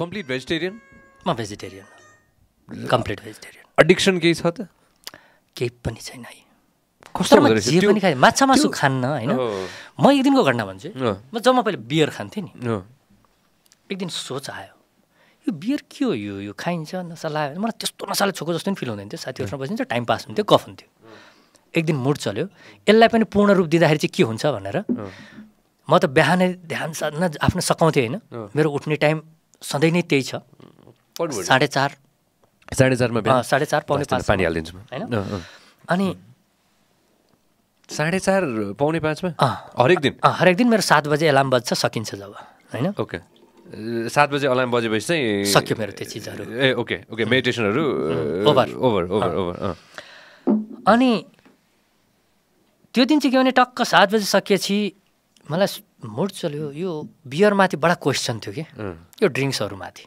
Complete vegetarian म vegetarian complete vegetarian addiction केही छ त केही पनि छैन है कस्तो जे पनि खाएँ माछा मासु खान्न होइन म एक दिनको घटना भन्छु म जब म पहिला बियर खान्थेँ नि एक दिन सोच आयो यो बियर के हो यो यो खाइन्छ नसा लाग्यो मलाई त्यस्तो नसाले छोएको जस्तो पनि फिल हुँदैन थियो साथीहरूसँग बसिन्छ टाइम पास हुन्थ्यो कफ हुन्थ्यो एक दिन मुड चल्यो यसलाई पनि पूर्ण रूप दिँदाखेरि चाहिँ के हुन्छ भनेर म त बिहानै ध्यान साधना आफ्नो सघाउँथेँ होइन मेरो उठ्ने टाइम सधैँ नै त्यही छ साढे चार साढे चारमा साढे चार पाउने पाँच पानी हालिदिन्छु होइन अनि साढे चार पाउने पाँचमा हरेक दिन हरेक दिन मेरो सात बजे एलार्म बज्छ सकिन्छ जब होइन ओके सात बजे अलार्म बजेपछि चाहिँ सक्यो मेरो त्यो चिजहरू ए ओके ओके मेडिटेसनहरू ओभर ओभर ओभर ओभर अनि त्यो दिन चाहिँ के भने टक्क सात बजी सकिएपछि मलाई मुड चल्यो यो बियरमाथि बडा क्वेसन थियो कि यो ड्रिङ्क्सहरूमाथि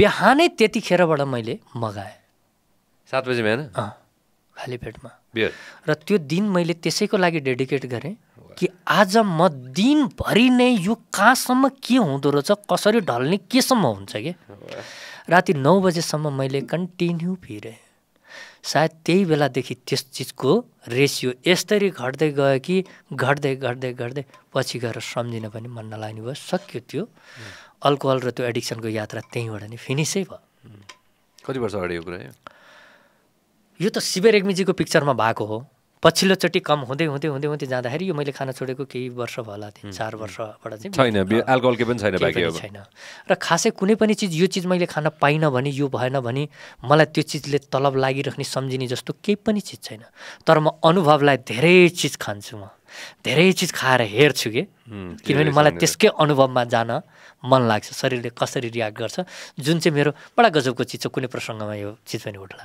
बिहानै त्यतिखेरबाट मैले मगाएँ सात बजी बिहान खाली पेटमा बियर र त्यो दिन मैले त्यसैको लागि डेडिकेट गरेँ कि आज म दिनभरि नै यो कहाँसम्म के हुँदो रहेछ कसरी ढल्ने केसम्म हुन्छ कि राति नौ बजेसम्म मैले कन्टिन्यू फिरेँ सायद त्यही बेलादेखि त्यस चिजको रेसियो यस्तरी घट्दै गयो कि घट्दै घट्दै घट्दै पछि गएर सम्झिन पनि मन नलाग्ने भयो सक्यो त्यो अल्कोहल र त्यो एडिक्सनको यात्रा त्यहीँबाट नै फिनिसै भयो कति वर्ष अगाडि यो कुरा यो त शिवेर रेग्मीजीको पिक्चरमा भएको हो पछिल्लोचोटि कम हुँदै हुँदै हुँदै हुँदै जाँदाखेरि यो मैले खाना छोडेको केही वर्ष भयो होला तिन चार वर्षबाट चाहिँ छैन पनि छैन छैन र खासै कुनै पनि चिज यो चिज मैले खान पाइनँ भने यो भएन भने मलाई त्यो चिजले तलब लागिराख्ने सम्झिने जस्तो केही पनि चिज छैन तर म अनुभवलाई धेरै चिज खान्छु म धेरै चिज खाएर हेर्छु कि किनभने मलाई त्यसकै अनुभवमा जान मन लाग्छ शरीरले कसरी रियाक्ट गर्छ जुन चाहिँ मेरो बडा गजबको चिज छ कुनै प्रसङ्गमा यो चिज पनि उठला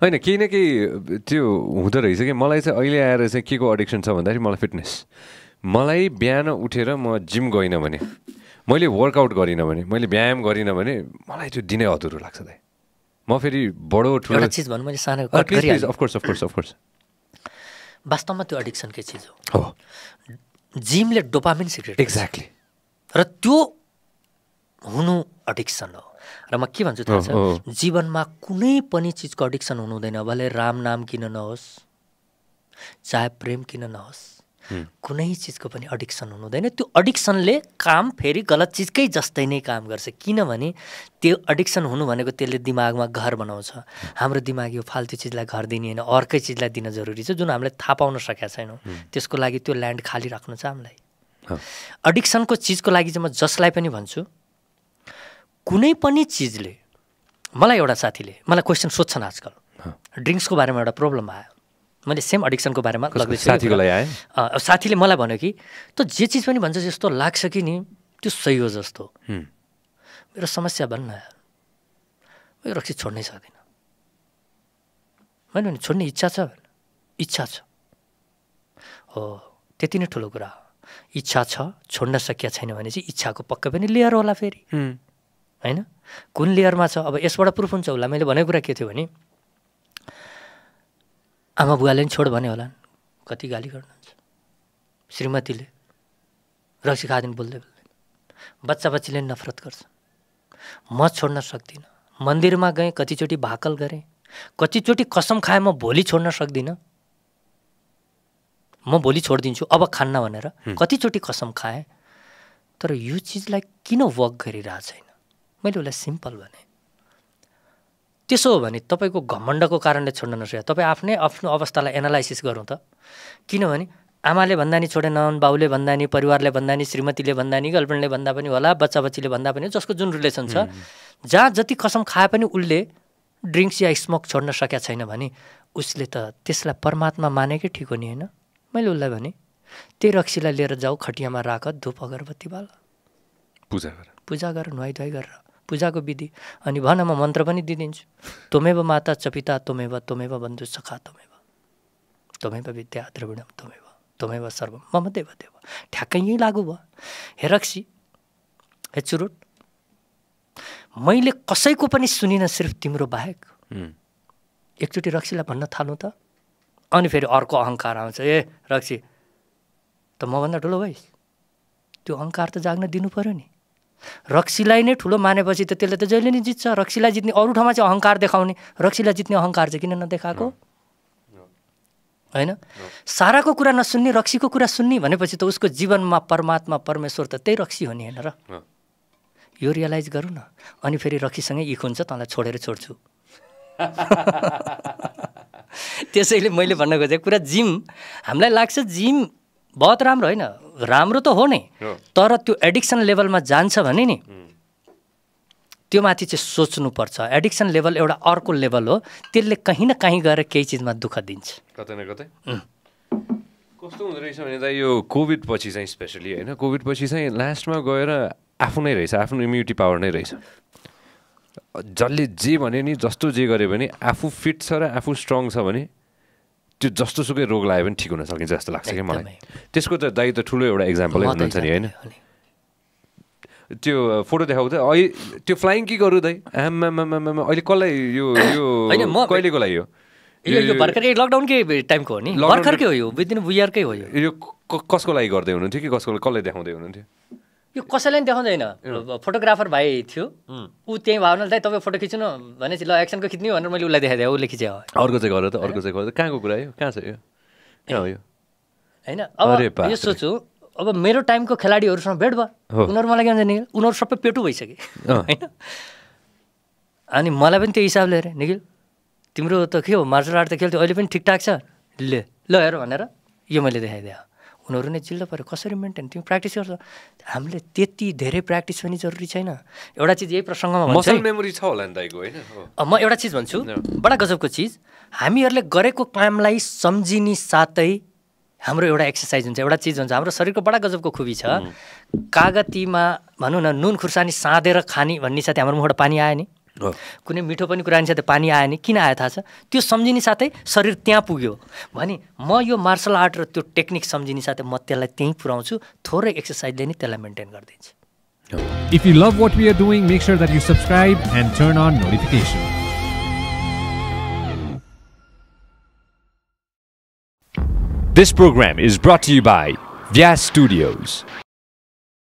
होइन केही न केही त्यो हुँदो रहेछ कि मलाई चाहिँ अहिले आएर चाहिँ के को एडिक्सन छ भन्दाखेरि मलाई फिटनेस मलाई बिहान उठेर म जिम गइनँ भने मैले वर्कआउट गरिनँ भने मैले व्यायाम गरिनँ भने मलाई त्यो दिनै अधुरो लाग्छ दाइ म फेरि बडो ठुलो चिज भन्नु मैले सानो अफकोर्स अफकोर्स अफकोर्स वास्तवमा त्यो एडिक्सनकै चिज हो जिमले डोपामिन सिक्रेट एक्ज्याक्टली र त्यो हुनु एडिक्सन हो र म के भन्छु थाहा छ जीवनमा कुनै पनि चिजको एडिक्सन हुनुहुँदैन भले राम नाम किन नहोस् चाहे प्रेम किन नहोस् कुनै चिजको पनि अडिक्सन हुनुहुँदैन त्यो अडिक्सनले काम फेरि गलत चिजकै जस्तै नै काम गर्छ किनभने त्यो अडिक्सन हुनु भनेको त्यसले दिमागमा घर बनाउँछ हाम्रो दिमाग यो फाल्तु चिजलाई घर दिने होइन अर्कै चिजलाई दिन जरुरी छ जुन हामीले थाहा पाउन सकेका छैनौँ त्यसको लागि त्यो ल्यान्ड खाली राख्नु छ हामीलाई अडिक्सनको चिजको लागि चाहिँ म जसलाई पनि भन्छु कुनै पनि चिजले मलाई एउटा साथीले मलाई क्वेसन सोध्छन् आजकल ड्रिङ्क्सको बारेमा एउटा प्रब्लम आयो मैले सेम एडिक्सनको बारेमा लग्दैछु साथीलाई आएँ साथीले मलाई भन्यो कि त जे चिज पनि भन्छ जस्तो लाग्छ कि नि त्यो सही हो जस्तो मेरो समस्या भन्न यो रक्सी छोड्नै सक्दिनँ होइन छोड्ने इच्छा छ इच्छा छ हो त्यति नै ठुलो कुरा इच्छा छ छोड्न सकिया छैन भने चाहिँ इच्छाको पक्कै पनि लेयर होला फेरि होइन कुन लेयरमा छ अब यसबाट प्रुफ हुन्छ होला मैले भनेको कुरा के थियो भने आमा बुवाले पनि छोड भने होला कति गाली गर्नुहुन्छ श्रीमतीले रक्सी खादिन बोल्दै बोल्दैन बच्चा बच्चीले नफरत गर्छ म छोड्न सक्दिनँ मन्दिरमा गएँ कतिचोटि भाकल गरेँ कतिचोटि कसम खाएँ म भोलि छोड्न सक्दिनँ म भोलि छोडिदिन्छु अब खान्न भनेर कतिचोटि कसम खाएँ तर यो चिजलाई किन वर्क गरिरहेको छैन मैले उसलाई सिम्पल भने त्यसो हो भने तपाईँको घमण्डको कारणले छोड्न नसक्यो तपाईँ आफ्नै आफ्नो अवस्थालाई एनालाइसिस गरौँ त किनभने आमाले भन्दा नि छोडेनन् बाउले भन्दा नि परिवारले भन्दा नि श्रीमतीले भन्दा नि गर्लफ्रेन्डले भन्दा पनि होला बच्चा बच्चीले भन्दा पनि जसको जुन रिलेसन छ जहाँ जति कसम खाए पनि उसले ड्रिङ्क्स या स्मोक छोड्न सकेका छैन भने उसले त त्यसलाई परमात्मा मानेकै ठिक हो नि होइन मैले उसलाई भने त्यही रक्सीलाई लिएर जाऊ खटियामा राख धुप अगरबत्ती बाल पूजा गर पूजा गर धुवाई गरेर पूजाको विधि अनि भन म मन्त्र पनि दिइदिन्छु तोमेव माता चपिता तोमेव तोमेव बन्धु सखा तोमेव तोमेव विद्या द्रविणम तोमेव तोमेव सर्व मम देव देव ठ्याक्कै यहीँ लागु भयो हे रक्सी हे चुरुट मैले कसैको पनि सुनिनँ सिर्फ तिम्रो बाहेक एकचोटि रक्सीलाई भन्न थाल्नु त अनि फेरि अर्को अहङ्कार आउँछ ए रक्सी त मभन्दा ठुलो भइस त्यो अहङ्कार त जाग्न दिनु पऱ्यो नि रक्सीलाई नै ठुलो मानेपछि त त्यसले त जहिले नै जित्छ रक्सीलाई जित्ने अरू ठाउँमा चाहिँ अहङ्कार देखाउने रक्सीलाई जित्ने अहङ्कार चाहिँ किन नदेखाएको होइन साराको कुरा नसुन्ने रक्सीको कुरा सुन्ने भनेपछि त उसको जीवनमा परमात्मा परमेश्वर त त्यही रक्सी हो नि होइन र यो रियलाइज गरौँ न अनि फेरि रक्सीसँगै इक हुन्छ तँलाई छोडेर छोड्छु त्यसैले मैले भन्न खोजेको कुरा जिम हामीलाई लाग्छ जिम बहुत राम्रो होइन राम्रो त हो नि तर त्यो एडिक्सन लेभलमा जान्छ भने नि त्यो माथि चाहिँ सोच्नुपर्छ एडिक्सन लेभल एउटा अर्को लेभल हो त्यसले कहीँ न कहीँ गएर केही चिजमा दुःख दिन्छ कतै न कतै कस्तो हुँदो रहेछ भने त यो कोभिड पछि चाहिँ स्पेसली होइन कोभिड पछि चाहिँ लास्टमा गएर आफ्नो नै रहेछ आफ्नो इम्युनिटी पावर नै रहेछ जसले जे भने नि जस्तो जे गर्यो भने आफू फिट छ र आफू स्ट्रङ छ भने त्यो जस्तोसुकै रोग लाग्यो भने ठिक हुन सकिन्छ जस्तो लाग्छ कि मलाई त्यसको त दाइ त ठुलो एउटा इक्जाम्पल हुनुहुन्छ नि होइन त्यो फोटो देखाउँदै अहिले त्यो फ्लाइङ के गरौँ दाइ आमामामामा अहिले कसलाई यो यो कहिलेको लागि हो लकडाउनकै टाइमको हो नि हो यो विदिन हो यो कसको लागि गर्दै हुनुहुन्थ्यो कि कसको कसलाई देखाउँदै हुनुहुन्थ्यो यो कसैलाई पनि देखाउँदैन फोटोग्राफर भाइ थियो ऊ त्यहीँ भयो भने तपाईँ फोटो खिच्नु भनेपछि ल एक्सनको खिच्ने भनेर मैले उसलाई देखाइदिएँ उसले खिचे अर्को चाहिँ गर त अर्को चाहिँ गर कहाँको कुरा यो कहाँ छ यो कहाँ हो यो होइन अब यो सोच्छु अब मेरो टाइमको खेलाडीहरूसँग भेट भयो उनीहरू मलाई के भन्छ निखिल उनीहरू सबै पेटु भइसके होइन अनि मलाई पनि त्यो हिसाबले हेरेँ निखिल तिम्रो त के हो मार्सल आर्ट त खेल्थ्यो अहिले पनि ठिकठाक छ ले ल हेर भनेर यो मैले देखाइदिएँ उनीहरू नै चिल्लो पऱ्यो कसरी मेन्टेन तिमी प्र्याक्टिस गर्छ हामीले त्यति धेरै प्र्याक्टिस पनि जरुरी छैन एउटा चिज यही प्रसङ्गमा मेमोरी छ होला नि दाइको होइन म एउटा चिज भन्छु बडा गजबको चिज हामीहरूले गरेको कामलाई सम्झिने साथै हाम्रो एउटा एक्सर्साइज हुन्छ एउटा चिज हुन्छ हाम्रो शरीरको बडा गजबको खुबी छ mm. कागतीमा भनौँ न नुन खुर्सानी साँधेर खाने भन्ने साथै हाम्रो मुखबाट पानी आयो नि कुनै मिठो पनि कुरा साथै पानी आयो नि किन आयो थाहा छ त्यो सम्झिने साथै शरीर त्यहाँ पुग्यो भने म यो मार्सल आर्ट र त्यो टेक्निक सम्झिने साथै म त्यसलाई त्यहीँ पुऱ्याउँछु थोरै एक्सर्साइजले नै त्यसलाई मेन्टेन गरिदिन्छु if you love what we are doing make sure that you subscribe and turn on notification This program is brought to you by Vyas Studios.